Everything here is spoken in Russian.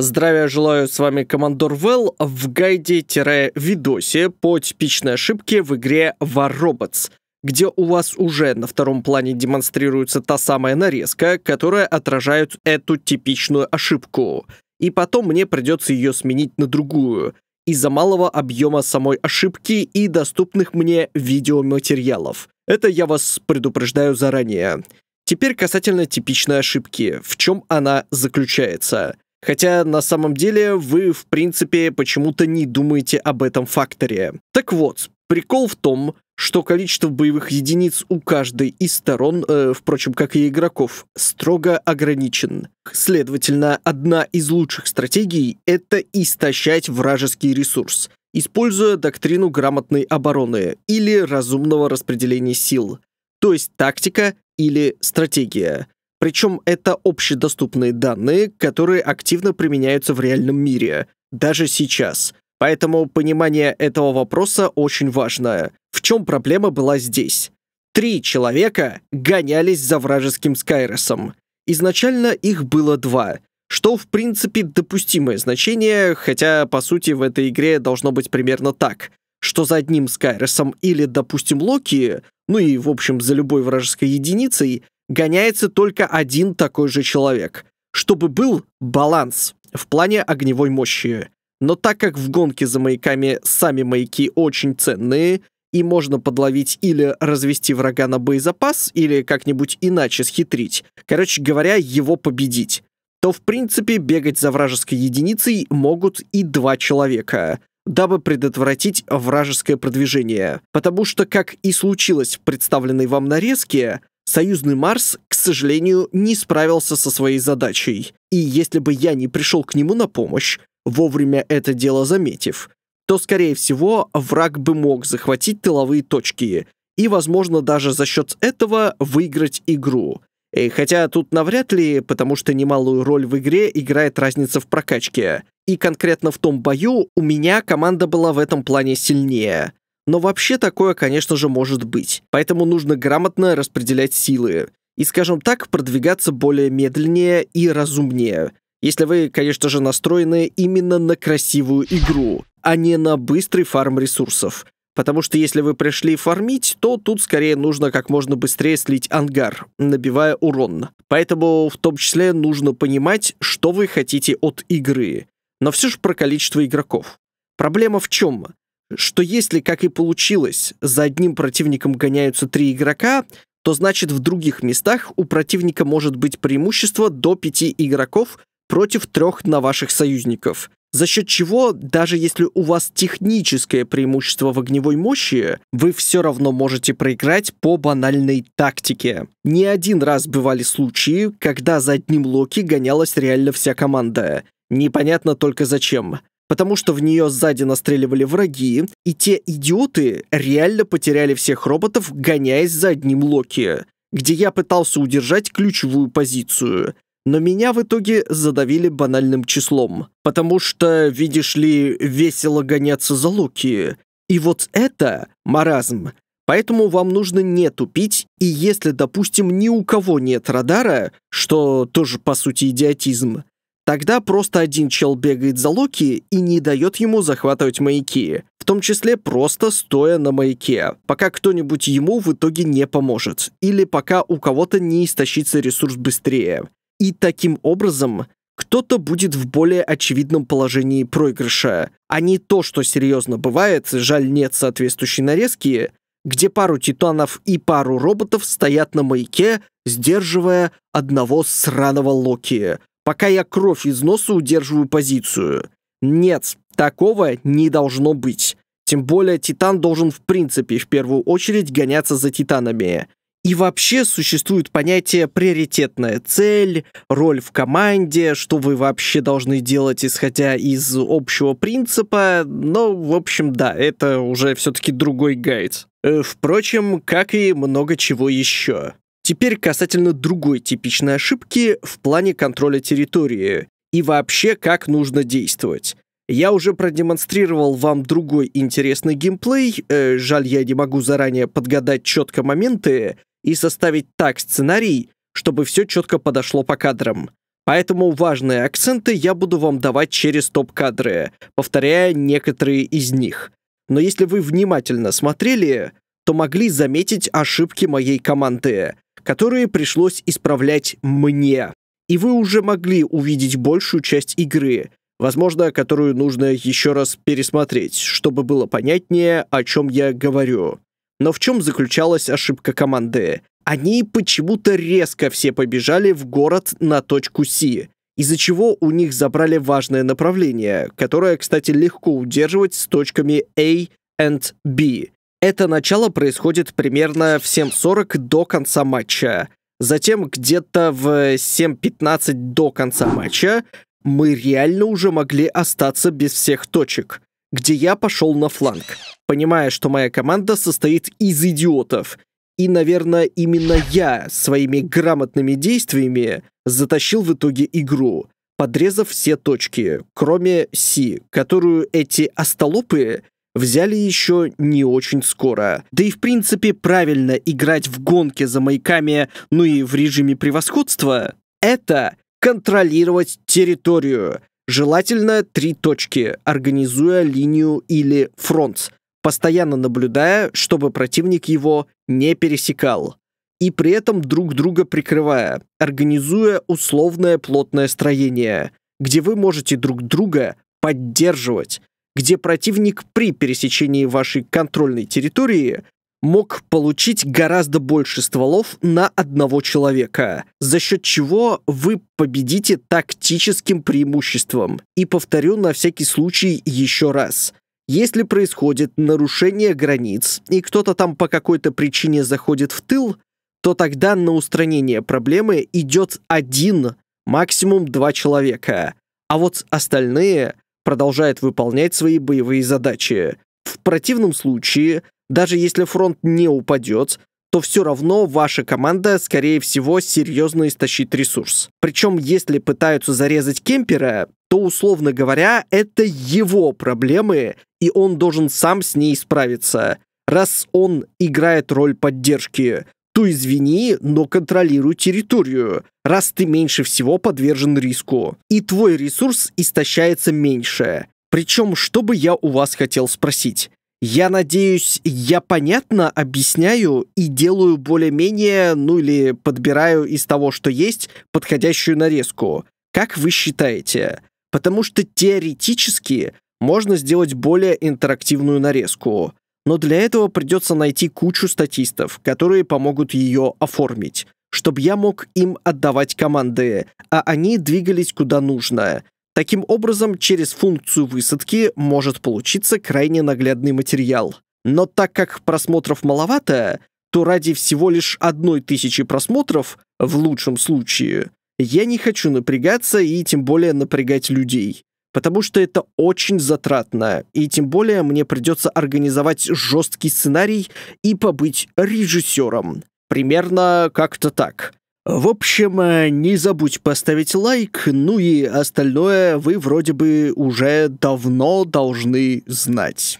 Здравия желаю, с вами Командор Вэлл в гайде-видосе по типичной ошибке в игре War Robots, где у вас уже на втором плане демонстрируется та самая нарезка, которая отражает эту типичную ошибку. И потом мне придется ее сменить на другую, из-за малого объема самой ошибки и доступных мне видеоматериалов. Это я вас предупреждаю заранее. Теперь касательно типичной ошибки, в чем она заключается – Хотя на самом деле вы, в принципе, почему-то не думаете об этом факторе. Так вот, прикол в том, что количество боевых единиц у каждой из сторон, э, впрочем, как и игроков, строго ограничен. Следовательно, одна из лучших стратегий — это истощать вражеский ресурс, используя доктрину грамотной обороны или разумного распределения сил, то есть тактика или стратегия. Причем это общедоступные данные, которые активно применяются в реальном мире, даже сейчас. Поэтому понимание этого вопроса очень важно. В чем проблема была здесь? Три человека гонялись за вражеским Скайресом. Изначально их было два, что в принципе допустимое значение, хотя по сути в этой игре должно быть примерно так, что за одним Скайресом или, допустим, Локи, ну и в общем за любой вражеской единицей, гоняется только один такой же человек, чтобы был баланс в плане огневой мощи. Но так как в гонке за маяками сами маяки очень ценные, и можно подловить или развести врага на боезапас, или как-нибудь иначе схитрить, короче говоря, его победить, то в принципе бегать за вражеской единицей могут и два человека, дабы предотвратить вражеское продвижение. Потому что, как и случилось в представленной вам нарезке, Союзный Марс, к сожалению, не справился со своей задачей, и если бы я не пришел к нему на помощь, вовремя это дело заметив, то, скорее всего, враг бы мог захватить тыловые точки и, возможно, даже за счет этого выиграть игру. И э, хотя тут навряд ли, потому что немалую роль в игре играет разница в прокачке. И конкретно в том бою у меня команда была в этом плане сильнее. Но вообще такое, конечно же, может быть. Поэтому нужно грамотно распределять силы. И, скажем так, продвигаться более медленнее и разумнее. Если вы, конечно же, настроены именно на красивую игру, а не на быстрый фарм ресурсов. Потому что если вы пришли фармить, то тут скорее нужно как можно быстрее слить ангар, набивая урон. Поэтому в том числе нужно понимать, что вы хотите от игры. Но все же про количество игроков. Проблема в чем? что если, как и получилось, за одним противником гоняются три игрока, то значит в других местах у противника может быть преимущество до пяти игроков против трех на ваших союзников. За счет чего, даже если у вас техническое преимущество в огневой мощи, вы все равно можете проиграть по банальной тактике. Не один раз бывали случаи, когда за одним Локи гонялась реально вся команда. Непонятно только зачем потому что в нее сзади настреливали враги, и те идиоты реально потеряли всех роботов, гоняясь за одним Локи, где я пытался удержать ключевую позицию. Но меня в итоге задавили банальным числом, потому что, видишь ли, весело гоняться за Локи. И вот это маразм. Поэтому вам нужно не тупить, и если, допустим, ни у кого нет радара, что тоже, по сути, идиотизм, Тогда просто один чел бегает за Локи и не дает ему захватывать маяки, в том числе просто стоя на маяке, пока кто-нибудь ему в итоге не поможет, или пока у кого-то не истощится ресурс быстрее. И таким образом кто-то будет в более очевидном положении проигрыша, а не то, что серьезно бывает, жаль нет соответствующей нарезки, где пару титанов и пару роботов стоят на маяке, сдерживая одного сраного Локи, пока я кровь из носа удерживаю позицию. Нет, такого не должно быть. Тем более Титан должен в принципе в первую очередь гоняться за Титанами. И вообще существует понятие приоритетная цель, роль в команде, что вы вообще должны делать, исходя из общего принципа. Но, в общем, да, это уже все-таки другой гайд. Э, впрочем, как и много чего еще. Теперь касательно другой типичной ошибки в плане контроля территории и вообще как нужно действовать. Я уже продемонстрировал вам другой интересный геймплей, э, жаль, я не могу заранее подгадать четко моменты и составить так сценарий, чтобы все четко подошло по кадрам. Поэтому важные акценты я буду вам давать через топ-кадры, повторяя некоторые из них. Но если вы внимательно смотрели, то могли заметить ошибки моей команды, которые пришлось исправлять мне. И вы уже могли увидеть большую часть игры, возможно, которую нужно еще раз пересмотреть, чтобы было понятнее, о чем я говорю. Но в чем заключалась ошибка команды? Они почему-то резко все побежали в город на точку С, из-за чего у них забрали важное направление, которое, кстати, легко удерживать с точками A and B. Это начало происходит примерно в 7.40 до конца матча. Затем где-то в 7.15 до конца матча мы реально уже могли остаться без всех точек, где я пошел на фланг, понимая, что моя команда состоит из идиотов. И, наверное, именно я своими грамотными действиями затащил в итоге игру, подрезав все точки, кроме Си, которую эти остолопы взяли еще не очень скоро. Да и в принципе правильно играть в гонке за маяками, ну и в режиме превосходства — это контролировать территорию. Желательно три точки, организуя линию или фронт, постоянно наблюдая, чтобы противник его не пересекал и при этом друг друга прикрывая, организуя условное плотное строение, где вы можете друг друга поддерживать, где противник при пересечении вашей контрольной территории мог получить гораздо больше стволов на одного человека, за счет чего вы победите тактическим преимуществом. И повторю на всякий случай еще раз. Если происходит нарушение границ, и кто-то там по какой-то причине заходит в тыл, то тогда на устранение проблемы идет один, максимум два человека. А вот остальные продолжает выполнять свои боевые задачи. В противном случае, даже если фронт не упадет, то все равно ваша команда, скорее всего, серьезно истощит ресурс. Причем, если пытаются зарезать кемпера, то, условно говоря, это его проблемы, и он должен сам с ней справиться, раз он играет роль поддержки. То извини, но контролируй территорию раз ты меньше всего подвержен риску, и твой ресурс истощается меньше. Причем, что бы я у вас хотел спросить? Я надеюсь, я понятно объясняю и делаю более-менее, ну или подбираю из того, что есть, подходящую нарезку. Как вы считаете? Потому что теоретически можно сделать более интерактивную нарезку. Но для этого придется найти кучу статистов, которые помогут ее оформить чтобы я мог им отдавать команды, а они двигались куда нужно. Таким образом, через функцию высадки может получиться крайне наглядный материал. Но так как просмотров маловато, то ради всего лишь одной тысячи просмотров, в лучшем случае, я не хочу напрягаться и тем более напрягать людей. Потому что это очень затратно, и тем более мне придется организовать жесткий сценарий и побыть режиссером. Примерно как-то так. В общем, э, не забудь поставить лайк, ну и остальное вы вроде бы уже давно должны знать.